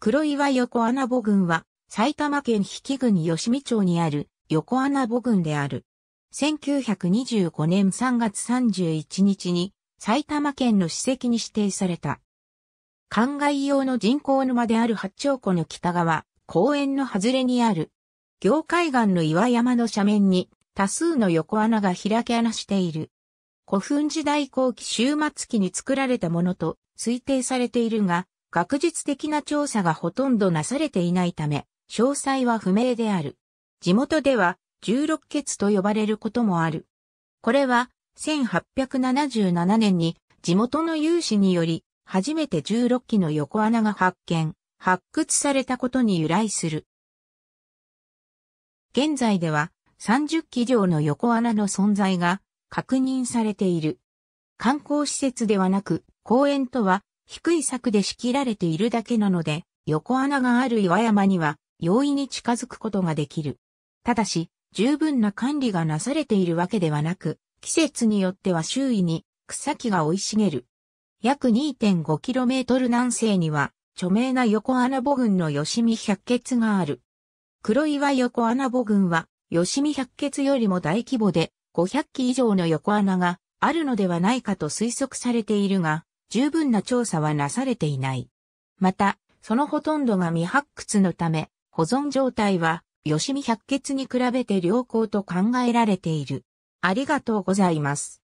黒岩横穴母群は、埼玉県比企郡吉見町にある横穴母群である。1925年3月31日に埼玉県の史跡に指定された。灌漑用の人工沼である八丁湖の北側、公園の外れにある。業界岸の岩山の斜面に多数の横穴が開け穴している。古墳時代後期終末期に作られたものと推定されているが、学術的な調査がほとんどなされていないため、詳細は不明である。地元では16穴と呼ばれることもある。これは1877年に地元の有志により初めて16基の横穴が発見、発掘されたことに由来する。現在では30基以上の横穴の存在が確認されている。観光施設ではなく公園とは低い柵で仕切られているだけなので、横穴がある岩山には容易に近づくことができる。ただし、十分な管理がなされているわけではなく、季節によっては周囲に草木が生い茂る。約 2.5km 南西には、著名な横穴母群の吉見百穴がある。黒岩横穴母群は、吉見百穴よりも大規模で、500基以上の横穴があるのではないかと推測されているが、十分な調査はなされていない。また、そのほとんどが未発掘のため、保存状態は、吉見百穴に比べて良好と考えられている。ありがとうございます。